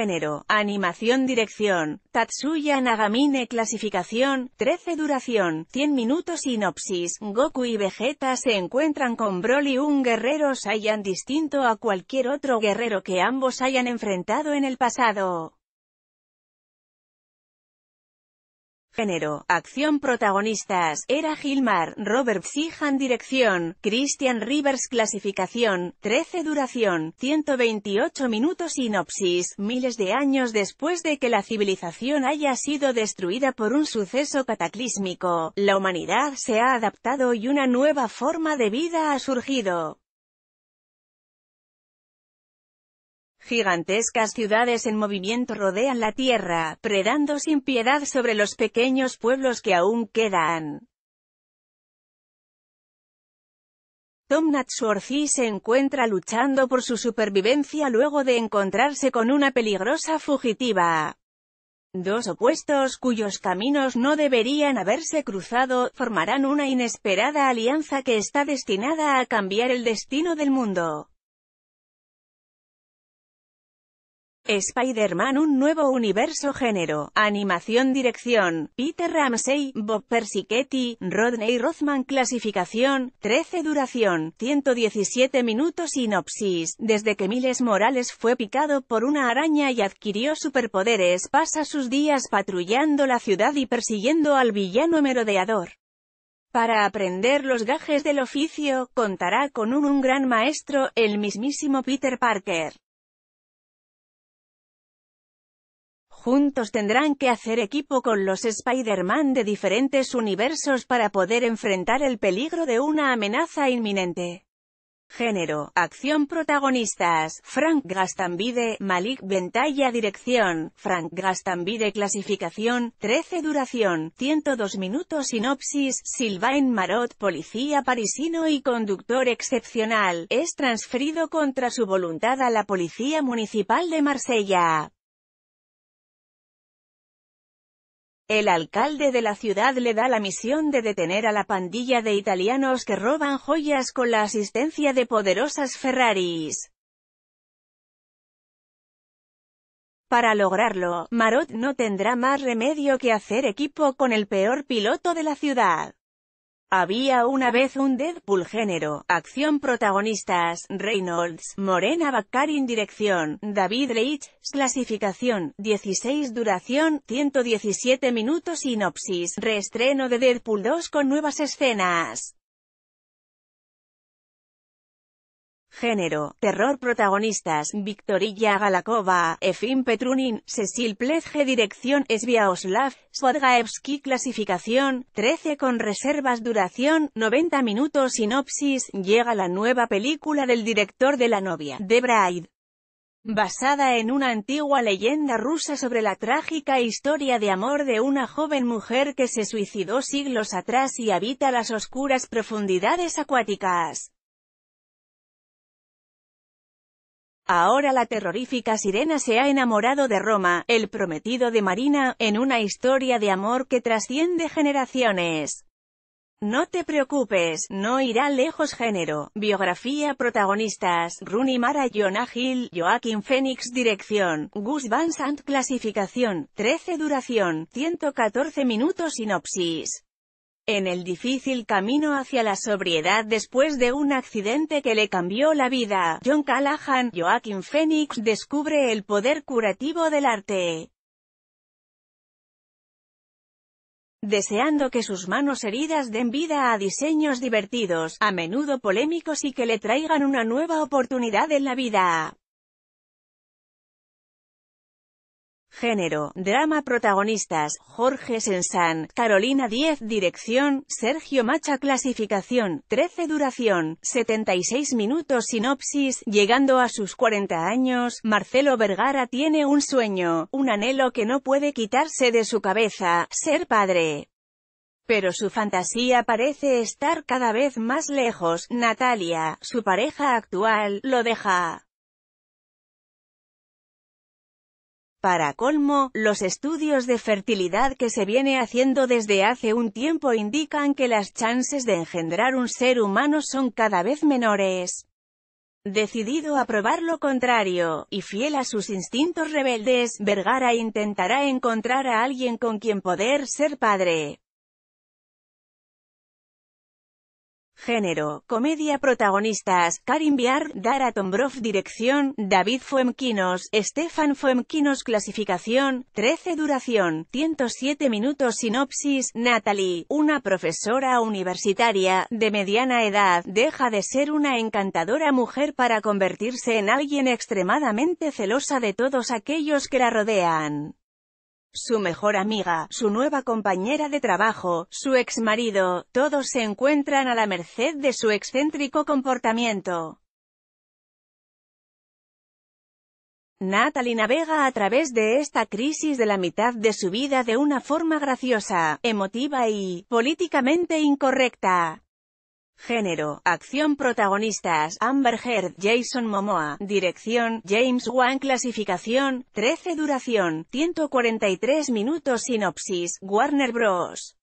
Género, Animación Dirección, Tatsuya Nagamine Clasificación, 13 Duración, 100 minutos Sinopsis, Goku y Vegeta se encuentran con Broly un guerrero Saiyan distinto a cualquier otro guerrero que ambos hayan enfrentado en el pasado. Género, acción protagonistas, era Gilmar, Robert Sihan dirección, Christian Rivers clasificación, 13 duración, 128 minutos sinopsis, miles de años después de que la civilización haya sido destruida por un suceso cataclísmico, la humanidad se ha adaptado y una nueva forma de vida ha surgido. Gigantescas ciudades en movimiento rodean la tierra, predando sin piedad sobre los pequeños pueblos que aún quedan. Tom Natsworthy se encuentra luchando por su supervivencia luego de encontrarse con una peligrosa fugitiva. Dos opuestos cuyos caminos no deberían haberse cruzado, formarán una inesperada alianza que está destinada a cambiar el destino del mundo. Spider-Man Un Nuevo Universo Género, Animación Dirección, Peter Ramsey, Bob Persichetti, Rodney Rothman Clasificación, 13 Duración, 117 minutos Sinopsis, desde que Miles Morales fue picado por una araña y adquirió superpoderes pasa sus días patrullando la ciudad y persiguiendo al villano merodeador. Para aprender los gajes del oficio, contará con un, un gran maestro, el mismísimo Peter Parker. Juntos tendrán que hacer equipo con los Spider-Man de diferentes universos para poder enfrentar el peligro de una amenaza inminente. Género, acción protagonistas, Frank Gastambide, Malik Ventalla Dirección, Frank Gastambide Clasificación, 13 Duración, 102 minutos Sinopsis, Sylvain Marot, policía parisino y conductor excepcional, es transferido contra su voluntad a la Policía Municipal de Marsella. El alcalde de la ciudad le da la misión de detener a la pandilla de italianos que roban joyas con la asistencia de poderosas Ferraris. Para lograrlo, Marot no tendrá más remedio que hacer equipo con el peor piloto de la ciudad. Había una vez un Deadpool género, acción protagonistas, Reynolds, Morena Baccarin dirección, David Leitch, clasificación, 16 duración, 117 minutos sinopsis, reestreno de Deadpool 2 con nuevas escenas. Género, terror protagonistas, Victoria Galakova, Efim Petrunin, Cecil Plezge Dirección, Oslav, Swadgaevski, Clasificación, 13 con reservas Duración, 90 minutos Sinopsis, llega la nueva película del director de la novia, de Bride basada en una antigua leyenda rusa sobre la trágica historia de amor de una joven mujer que se suicidó siglos atrás y habita las oscuras profundidades acuáticas. Ahora la terrorífica sirena se ha enamorado de Roma, el prometido de Marina, en una historia de amor que trasciende generaciones. No te preocupes, no irá lejos género. Biografía protagonistas, Rooney Mara Jonah Hill, Joaquín Phoenix dirección, Gus Van Sant clasificación, 13 duración, 114 minutos sinopsis en el difícil camino hacia la sobriedad después de un accidente que le cambió la vida. John Callahan, Joaquin Phoenix, descubre el poder curativo del arte. Deseando que sus manos heridas den vida a diseños divertidos, a menudo polémicos y que le traigan una nueva oportunidad en la vida. Género, drama protagonistas, Jorge Sensan, Carolina 10, dirección, Sergio Macha clasificación, 13 duración, 76 minutos sinopsis, llegando a sus 40 años, Marcelo Vergara tiene un sueño, un anhelo que no puede quitarse de su cabeza, ser padre. Pero su fantasía parece estar cada vez más lejos, Natalia, su pareja actual, lo deja. Para colmo, los estudios de fertilidad que se viene haciendo desde hace un tiempo indican que las chances de engendrar un ser humano son cada vez menores. Decidido a probar lo contrario, y fiel a sus instintos rebeldes, Vergara intentará encontrar a alguien con quien poder ser padre. Género, comedia protagonistas, Karim Biar, Dara Tombrov Dirección, David Fuemkinos, Stefan Fuemkinos, Clasificación, 13 Duración, 107 minutos Sinopsis, Natalie, una profesora universitaria, de mediana edad, deja de ser una encantadora mujer para convertirse en alguien extremadamente celosa de todos aquellos que la rodean. Su mejor amiga, su nueva compañera de trabajo, su ex marido, todos se encuentran a la merced de su excéntrico comportamiento. Natalie navega a través de esta crisis de la mitad de su vida de una forma graciosa, emotiva y políticamente incorrecta. Género, acción protagonistas, Amber Heard, Jason Momoa, dirección, James Wan clasificación, 13 duración, 143 minutos sinopsis, Warner Bros.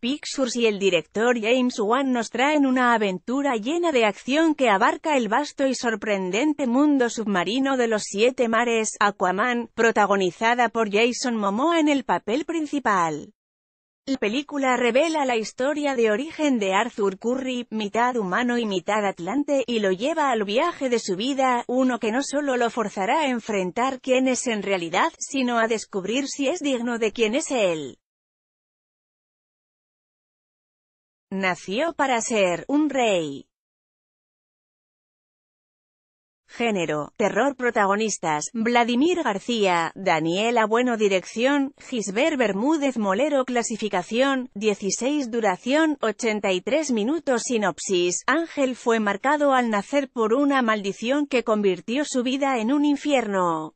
Pictures y el director James Wan nos traen una aventura llena de acción que abarca el vasto y sorprendente mundo submarino de los siete mares, Aquaman, protagonizada por Jason Momoa en el papel principal. La película revela la historia de origen de Arthur Curry, mitad humano y mitad atlante, y lo lleva al viaje de su vida, uno que no solo lo forzará a enfrentar quién es en realidad, sino a descubrir si es digno de quién es él. Nació para ser un rey. Género, terror protagonistas, Vladimir García, Daniela Bueno dirección, Gisbert Bermúdez Molero clasificación, 16 duración, 83 minutos sinopsis, Ángel fue marcado al nacer por una maldición que convirtió su vida en un infierno.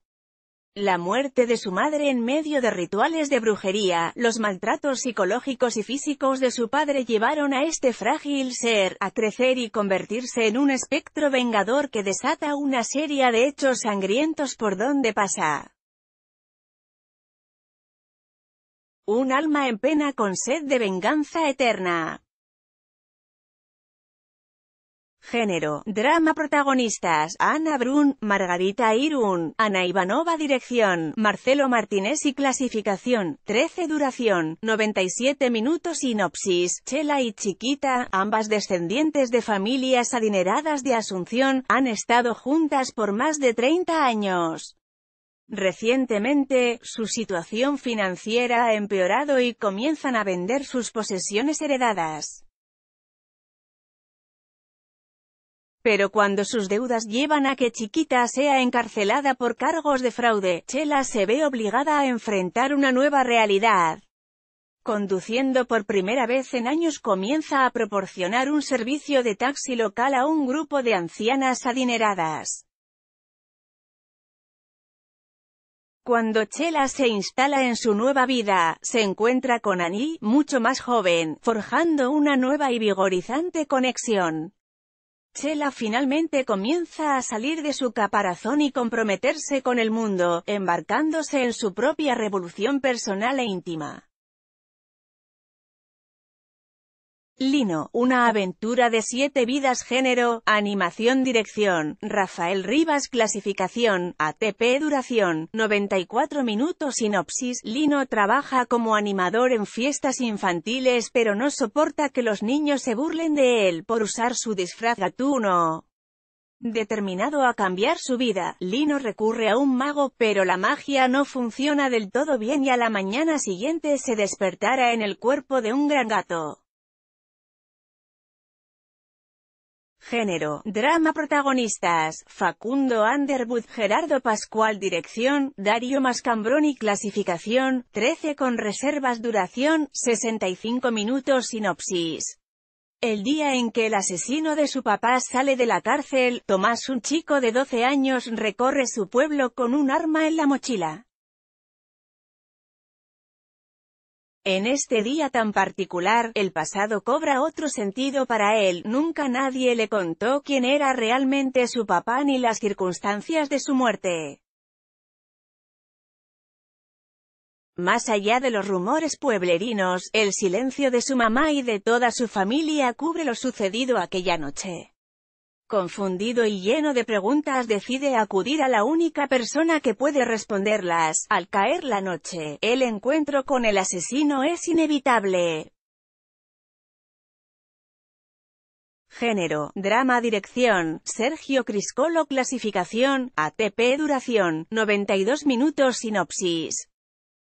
La muerte de su madre en medio de rituales de brujería, los maltratos psicológicos y físicos de su padre llevaron a este frágil ser, a crecer y convertirse en un espectro vengador que desata una serie de hechos sangrientos por donde pasa. Un alma en pena con sed de venganza eterna. Género, drama protagonistas, Ana Brun, Margarita Irun, Ana Ivanova dirección, Marcelo Martínez y clasificación, 13 duración, 97 minutos sinopsis, Chela y Chiquita, ambas descendientes de familias adineradas de Asunción, han estado juntas por más de 30 años. Recientemente, su situación financiera ha empeorado y comienzan a vender sus posesiones heredadas. Pero cuando sus deudas llevan a que Chiquita sea encarcelada por cargos de fraude, Chela se ve obligada a enfrentar una nueva realidad. Conduciendo por primera vez en años comienza a proporcionar un servicio de taxi local a un grupo de ancianas adineradas. Cuando Chela se instala en su nueva vida, se encuentra con Annie, mucho más joven, forjando una nueva y vigorizante conexión. Chela finalmente comienza a salir de su caparazón y comprometerse con el mundo, embarcándose en su propia revolución personal e íntima. Lino, una aventura de siete vidas género, animación dirección, Rafael Rivas clasificación, ATP duración, 94 minutos sinopsis, Lino trabaja como animador en fiestas infantiles pero no soporta que los niños se burlen de él por usar su disfraz gatuno. Determinado a cambiar su vida, Lino recurre a un mago, pero la magia no funciona del todo bien y a la mañana siguiente se despertará en el cuerpo de un gran gato. Género, drama protagonistas, Facundo Underwood, Gerardo Pascual Dirección, Dario Mascambroni Clasificación, 13 con reservas Duración, 65 minutos Sinopsis el día en que el asesino de su papá sale de la cárcel, Tomás, un chico de 12 años, recorre su pueblo con un arma en la mochila. En este día tan particular, el pasado cobra otro sentido para él, nunca nadie le contó quién era realmente su papá ni las circunstancias de su muerte. Más allá de los rumores pueblerinos, el silencio de su mamá y de toda su familia cubre lo sucedido aquella noche. Confundido y lleno de preguntas decide acudir a la única persona que puede responderlas. Al caer la noche, el encuentro con el asesino es inevitable. Género, drama dirección, Sergio Criscolo clasificación, ATP duración, 92 minutos sinopsis.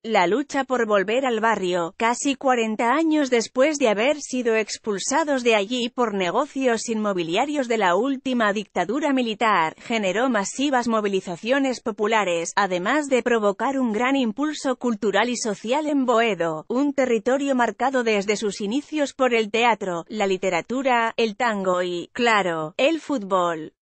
La lucha por volver al barrio, casi 40 años después de haber sido expulsados de allí por negocios inmobiliarios de la última dictadura militar, generó masivas movilizaciones populares, además de provocar un gran impulso cultural y social en Boedo, un territorio marcado desde sus inicios por el teatro, la literatura, el tango y, claro, el fútbol.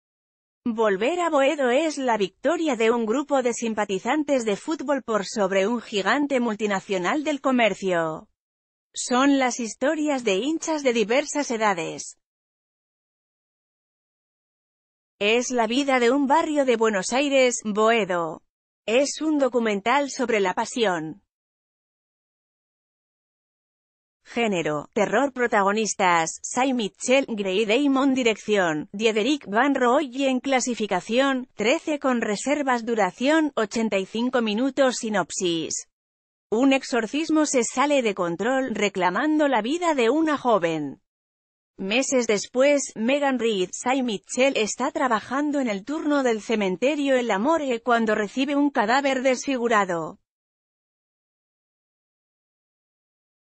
Volver a Boedo es la victoria de un grupo de simpatizantes de fútbol por sobre un gigante multinacional del comercio. Son las historias de hinchas de diversas edades. Es la vida de un barrio de Buenos Aires, Boedo. Es un documental sobre la pasión, Género, terror protagonistas, Sai Mitchell, Grey Damon dirección, Diederik Van en clasificación, 13 con reservas duración, 85 minutos sinopsis. Un exorcismo se sale de control reclamando la vida de una joven. Meses después, Megan Reed, Sai Mitchell está trabajando en el turno del cementerio El la eh, cuando recibe un cadáver desfigurado.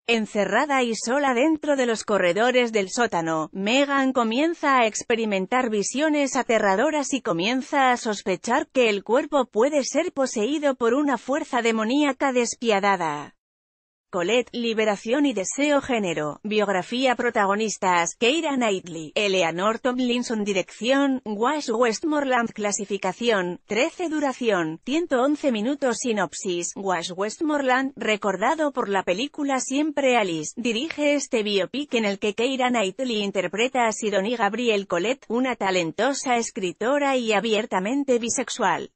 Encerrada y sola dentro de los corredores del sótano, Megan comienza a experimentar visiones aterradoras y comienza a sospechar que el cuerpo puede ser poseído por una fuerza demoníaca despiadada. Colette, Liberación y Deseo Género, Biografía Protagonistas, Keira Knightley, Eleanor Tomlinson Dirección, Wash Westmoreland Clasificación, 13 Duración, 111 minutos Sinopsis, Wash Westmoreland, recordado por la película Siempre Alice, dirige este biopic en el que Keira Knightley interpreta a Sidonie Gabriel Colette, una talentosa escritora y abiertamente bisexual.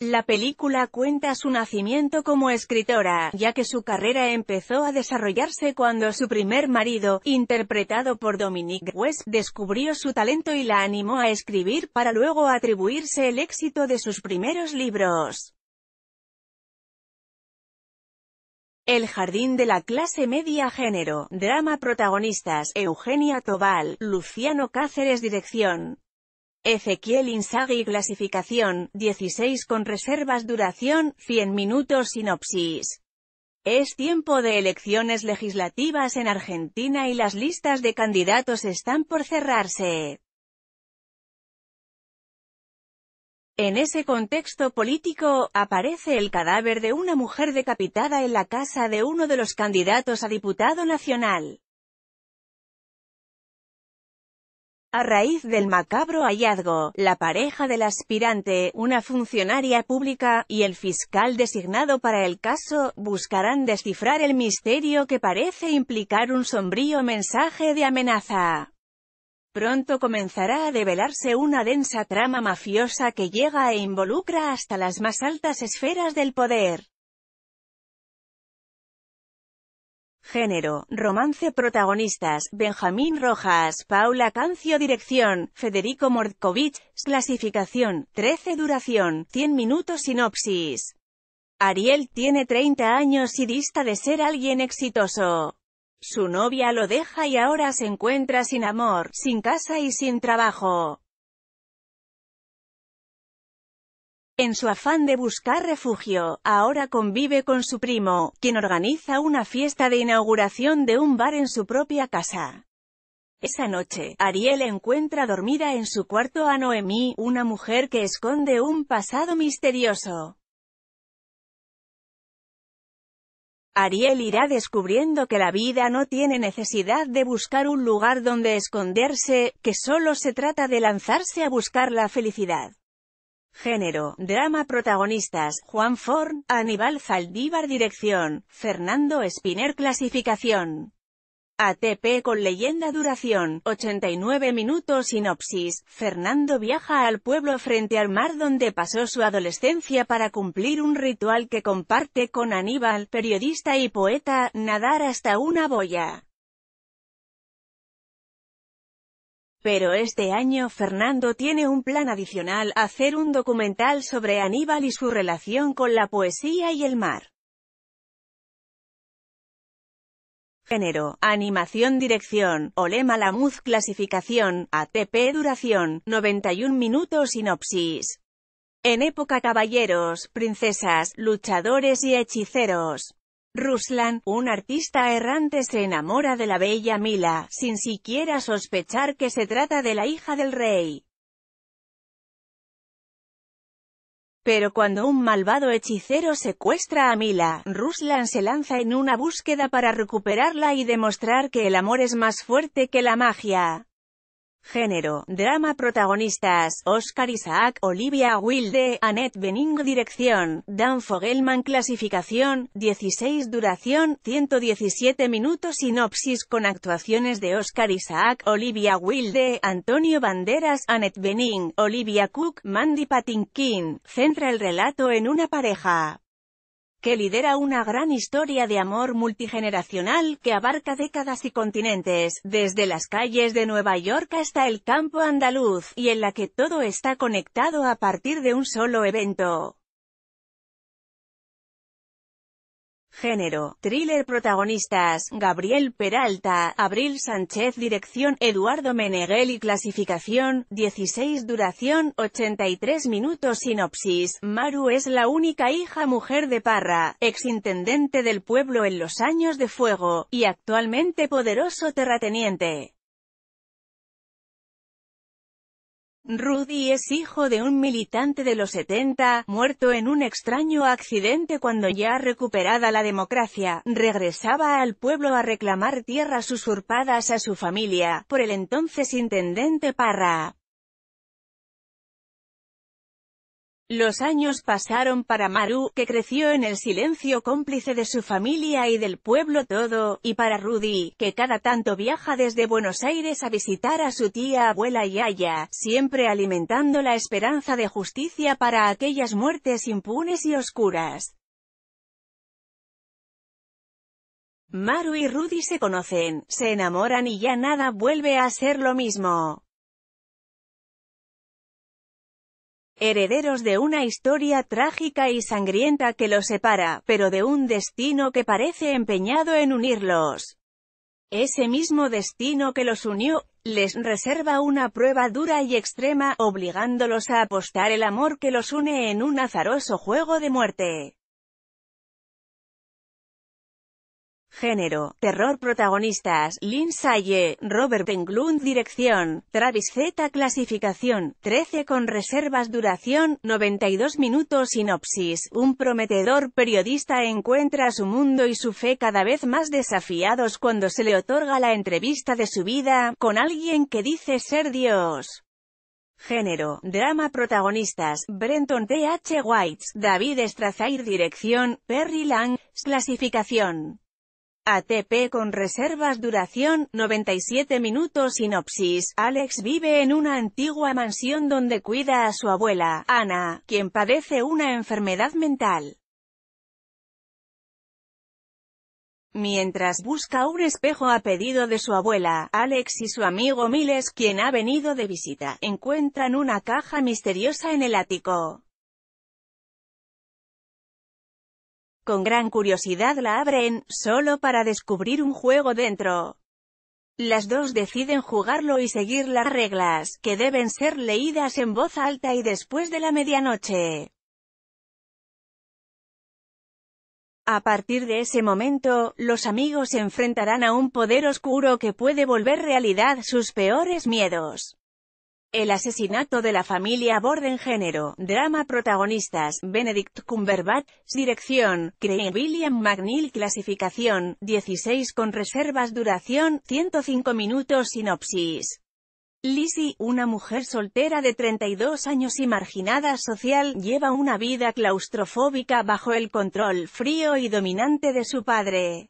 La película cuenta su nacimiento como escritora, ya que su carrera empezó a desarrollarse cuando su primer marido, interpretado por Dominique West, descubrió su talento y la animó a escribir para luego atribuirse el éxito de sus primeros libros. El jardín de la clase media género, drama protagonistas, Eugenia Tobal, Luciano Cáceres dirección. Ezequiel Insagi Clasificación, 16 con reservas Duración, 100 minutos Sinopsis es tiempo de elecciones legislativas en Argentina y las listas de candidatos están por cerrarse. En ese contexto político, aparece el cadáver de una mujer decapitada en la casa de uno de los candidatos a diputado nacional. A raíz del macabro hallazgo, la pareja del aspirante, una funcionaria pública, y el fiscal designado para el caso, buscarán descifrar el misterio que parece implicar un sombrío mensaje de amenaza. Pronto comenzará a develarse una densa trama mafiosa que llega e involucra hasta las más altas esferas del poder. Género, romance protagonistas, Benjamín Rojas, Paula Cancio dirección, Federico Mordkovich, clasificación, 13 duración, 100 minutos sinopsis. Ariel tiene 30 años y dista de ser alguien exitoso. Su novia lo deja y ahora se encuentra sin amor, sin casa y sin trabajo. En su afán de buscar refugio, ahora convive con su primo, quien organiza una fiesta de inauguración de un bar en su propia casa. Esa noche, Ariel encuentra dormida en su cuarto a Noemí, una mujer que esconde un pasado misterioso. Ariel irá descubriendo que la vida no tiene necesidad de buscar un lugar donde esconderse, que solo se trata de lanzarse a buscar la felicidad. Género, drama protagonistas, Juan Forn, Aníbal Zaldívar dirección, Fernando Spinner clasificación. ATP con leyenda duración, 89 minutos sinopsis, Fernando viaja al pueblo frente al mar donde pasó su adolescencia para cumplir un ritual que comparte con Aníbal, periodista y poeta, nadar hasta una boya. Pero este año Fernando tiene un plan adicional, hacer un documental sobre Aníbal y su relación con la poesía y el mar. Género, animación dirección, Olema Lamuz clasificación, ATP duración, 91 minutos sinopsis. En época caballeros, princesas, luchadores y hechiceros. Ruslan, un artista errante se enamora de la bella Mila, sin siquiera sospechar que se trata de la hija del rey. Pero cuando un malvado hechicero secuestra a Mila, Ruslan se lanza en una búsqueda para recuperarla y demostrar que el amor es más fuerte que la magia. Género, drama protagonistas, Oscar Isaac, Olivia Wilde, Annette Bening dirección, Dan Fogelman clasificación, 16 duración, 117 minutos sinopsis con actuaciones de Oscar Isaac, Olivia Wilde, Antonio Banderas, Annette Bening, Olivia Cook, Mandy Patinkin, centra el relato en una pareja que lidera una gran historia de amor multigeneracional que abarca décadas y continentes, desde las calles de Nueva York hasta el campo andaluz, y en la que todo está conectado a partir de un solo evento. Género, thriller protagonistas, Gabriel Peralta, Abril Sánchez Dirección, Eduardo Meneghel y clasificación, 16 duración, 83 minutos Sinopsis, Maru es la única hija mujer de Parra, exintendente del pueblo en los años de fuego, y actualmente poderoso terrateniente. Rudy es hijo de un militante de los 70, muerto en un extraño accidente cuando ya recuperada la democracia, regresaba al pueblo a reclamar tierras usurpadas a su familia, por el entonces intendente Parra. Los años pasaron para Maru, que creció en el silencio cómplice de su familia y del pueblo todo, y para Rudy, que cada tanto viaja desde Buenos Aires a visitar a su tía abuela y aya, siempre alimentando la esperanza de justicia para aquellas muertes impunes y oscuras. Maru y Rudy se conocen, se enamoran y ya nada vuelve a ser lo mismo. herederos de una historia trágica y sangrienta que los separa, pero de un destino que parece empeñado en unirlos. Ese mismo destino que los unió, les reserva una prueba dura y extrema, obligándolos a apostar el amor que los une en un azaroso juego de muerte. Género, terror protagonistas, Lynn Saye, Robert Englund dirección, Travis Z clasificación, 13 con reservas duración, 92 minutos sinopsis, un prometedor periodista encuentra su mundo y su fe cada vez más desafiados cuando se le otorga la entrevista de su vida, con alguien que dice ser Dios. Género, drama protagonistas, Brenton T. H. White, David Strazair dirección, Perry Lang, clasificación. ATP con reservas duración, 97 minutos Sinopsis, Alex vive en una antigua mansión donde cuida a su abuela, Ana, quien padece una enfermedad mental. Mientras busca un espejo a pedido de su abuela, Alex y su amigo Miles, quien ha venido de visita, encuentran una caja misteriosa en el ático. Con gran curiosidad la abren, solo para descubrir un juego dentro. Las dos deciden jugarlo y seguir las reglas, que deben ser leídas en voz alta y después de la medianoche. A partir de ese momento, los amigos se enfrentarán a un poder oscuro que puede volver realidad sus peores miedos. El asesinato de la familia Borden Género, drama protagonistas, Benedict Cumberbatch, dirección, Cree William McNeil Clasificación, 16 con reservas Duración, 105 minutos Sinopsis Lizzie, una mujer soltera de 32 años y marginada social, lleva una vida claustrofóbica bajo el control frío y dominante de su padre.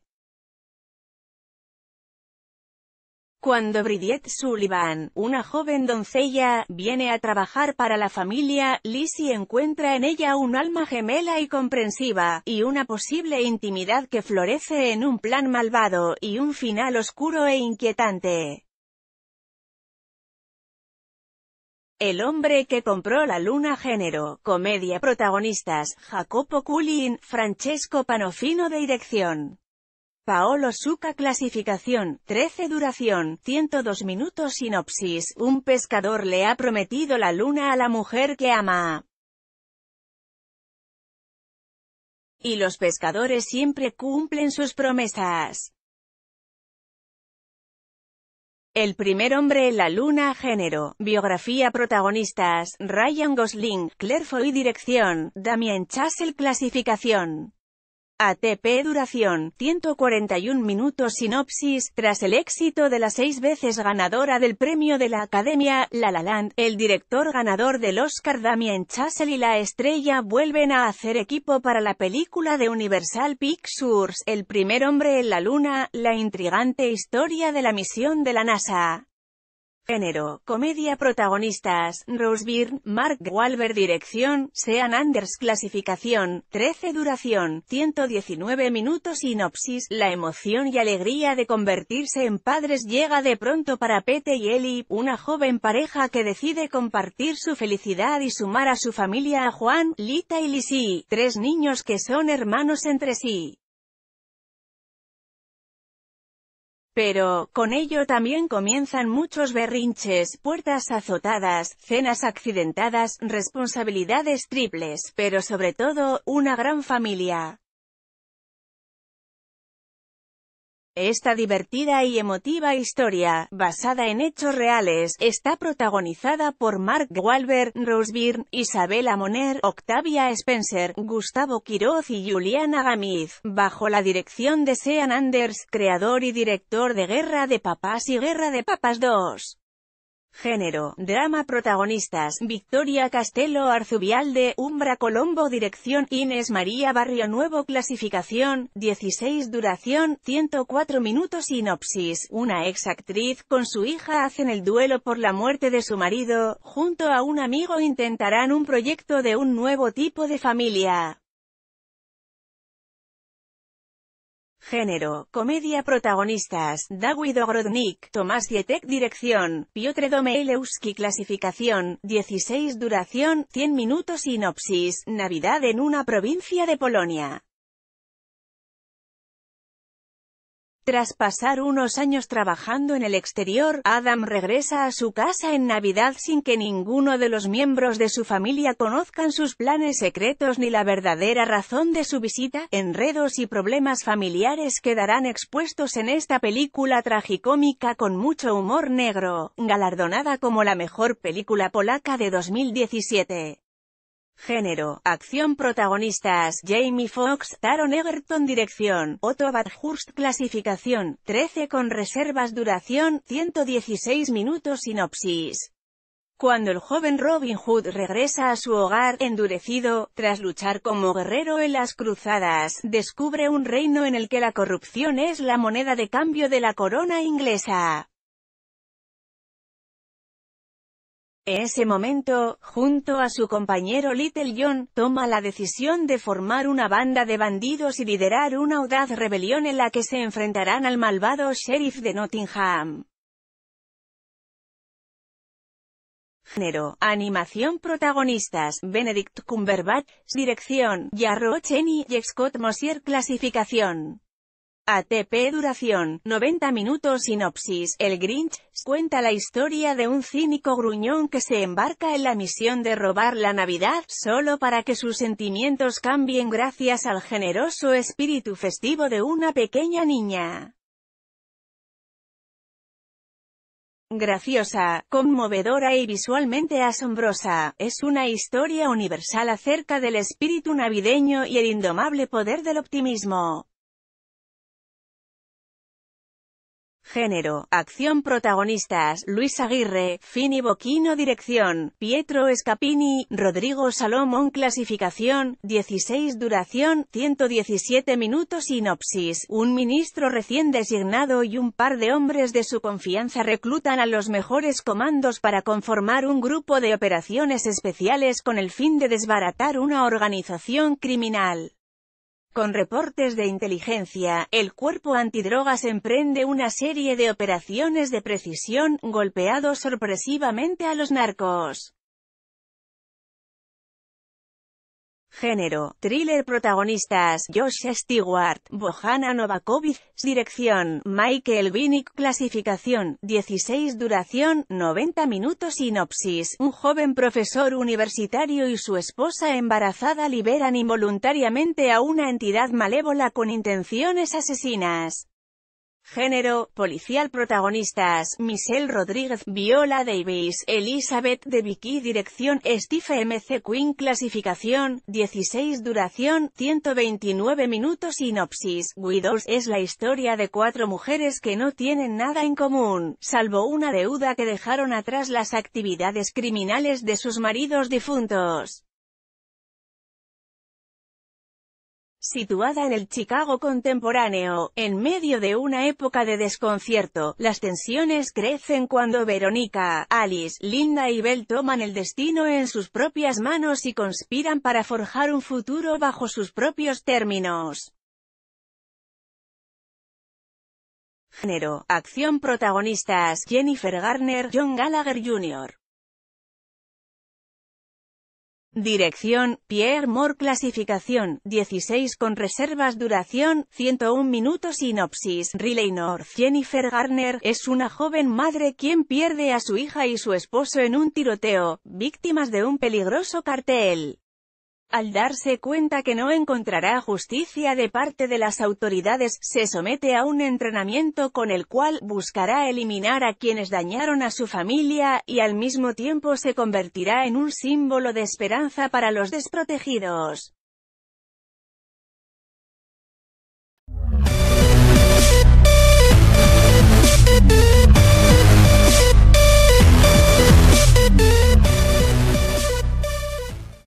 Cuando Bridget Sullivan, una joven doncella, viene a trabajar para la familia, Lizzie encuentra en ella un alma gemela y comprensiva, y una posible intimidad que florece en un plan malvado, y un final oscuro e inquietante. El hombre que compró la luna género, comedia protagonistas, Jacopo Cullin, Francesco Panofino de dirección. Paolo Suca Clasificación, 13 Duración, 102 minutos Sinopsis, un pescador le ha prometido la luna a la mujer que ama. Y los pescadores siempre cumplen sus promesas. El primer hombre en la luna género, biografía protagonistas, Ryan Gosling, Claire Foy dirección, Damien Chassel clasificación. ATP Duración, 141 minutos Sinopsis, tras el éxito de la seis veces ganadora del premio de la Academia, La La Land, el director ganador del Oscar Damien Chazelle y la estrella vuelven a hacer equipo para la película de Universal Pictures, El primer hombre en la luna, la intrigante historia de la misión de la NASA. Género, comedia protagonistas, Rose Byrne, Mark Wahlberg dirección, Sean Anders clasificación, 13 duración, 119 minutos sinopsis, la emoción y alegría de convertirse en padres llega de pronto para Pete y Ellie, una joven pareja que decide compartir su felicidad y sumar a su familia a Juan, Lita y Lisi, tres niños que son hermanos entre sí. Pero, con ello también comienzan muchos berrinches, puertas azotadas, cenas accidentadas, responsabilidades triples, pero sobre todo, una gran familia. Esta divertida y emotiva historia, basada en hechos reales, está protagonizada por Mark Wahlberg, Rose Byrne, Isabella Moner, Octavia Spencer, Gustavo Quiroz y Juliana Gamiz, bajo la dirección de Sean Anders, creador y director de Guerra de Papás y Guerra de Papas 2. Género, drama protagonistas, Victoria Castelo Arzubialde, Umbra Colombo Dirección, Inés María Barrio Nuevo Clasificación, 16 Duración, 104 minutos Sinopsis, una ex actriz con su hija hacen el duelo por la muerte de su marido, junto a un amigo intentarán un proyecto de un nuevo tipo de familia. Género, comedia protagonistas, Dawid Ogrodnik, Tomás Dietek Dirección, Piotr Domelewski Clasificación, 16 Duración, 100 minutos Sinopsis, Navidad en una provincia de Polonia. Tras pasar unos años trabajando en el exterior, Adam regresa a su casa en Navidad sin que ninguno de los miembros de su familia conozcan sus planes secretos ni la verdadera razón de su visita. Enredos y problemas familiares quedarán expuestos en esta película tragicómica con mucho humor negro, galardonada como la mejor película polaca de 2017. Género, acción protagonistas, Jamie Foxx, Taron Egerton dirección, Otto Bathurst clasificación, 13 con reservas duración, 116 minutos sinopsis. Cuando el joven Robin Hood regresa a su hogar, endurecido, tras luchar como guerrero en las cruzadas, descubre un reino en el que la corrupción es la moneda de cambio de la corona inglesa. En ese momento, junto a su compañero Little John, toma la decisión de formar una banda de bandidos y liderar una audaz rebelión en la que se enfrentarán al malvado sheriff de Nottingham. Género, animación protagonistas, Benedict Cumberbatch, dirección, Jarro Cheney y Scott Mosier clasificación. ATP Duración, 90 minutos Sinopsis, El Grinch, cuenta la historia de un cínico gruñón que se embarca en la misión de robar la Navidad, solo para que sus sentimientos cambien gracias al generoso espíritu festivo de una pequeña niña. graciosa, conmovedora y visualmente asombrosa, es una historia universal acerca del espíritu navideño y el indomable poder del optimismo. Género, acción protagonistas, Luis Aguirre, Fini Boquino dirección, Pietro Escapini, Rodrigo Salomón clasificación, 16 duración, 117 minutos sinopsis, un ministro recién designado y un par de hombres de su confianza reclutan a los mejores comandos para conformar un grupo de operaciones especiales con el fin de desbaratar una organización criminal. Con reportes de inteligencia, el cuerpo antidrogas emprende una serie de operaciones de precisión, golpeado sorpresivamente a los narcos. Género, thriller protagonistas, Josh Stewart, Bohana Novakovic, dirección, Michael Winnick, clasificación, 16 duración, 90 minutos sinopsis, un joven profesor universitario y su esposa embarazada liberan involuntariamente a una entidad malévola con intenciones asesinas. Género, policial protagonistas, Michelle Rodríguez, Viola Davis, Elizabeth de Vicky Dirección, Steve MC Queen Clasificación, 16 Duración, 129 minutos Sinopsis, Widows es la historia de cuatro mujeres que no tienen nada en común, salvo una deuda que dejaron atrás las actividades criminales de sus maridos difuntos. Situada en el Chicago contemporáneo, en medio de una época de desconcierto, las tensiones crecen cuando Veronica, Alice, Linda y Bell toman el destino en sus propias manos y conspiran para forjar un futuro bajo sus propios términos. Género, acción protagonistas, Jennifer Garner, John Gallagher Jr. Dirección, Pierre Moore Clasificación, 16 con reservas Duración, 101 minutos Sinopsis, Riley nor Jennifer Garner, es una joven madre quien pierde a su hija y su esposo en un tiroteo, víctimas de un peligroso cartel. Al darse cuenta que no encontrará justicia de parte de las autoridades, se somete a un entrenamiento con el cual buscará eliminar a quienes dañaron a su familia, y al mismo tiempo se convertirá en un símbolo de esperanza para los desprotegidos.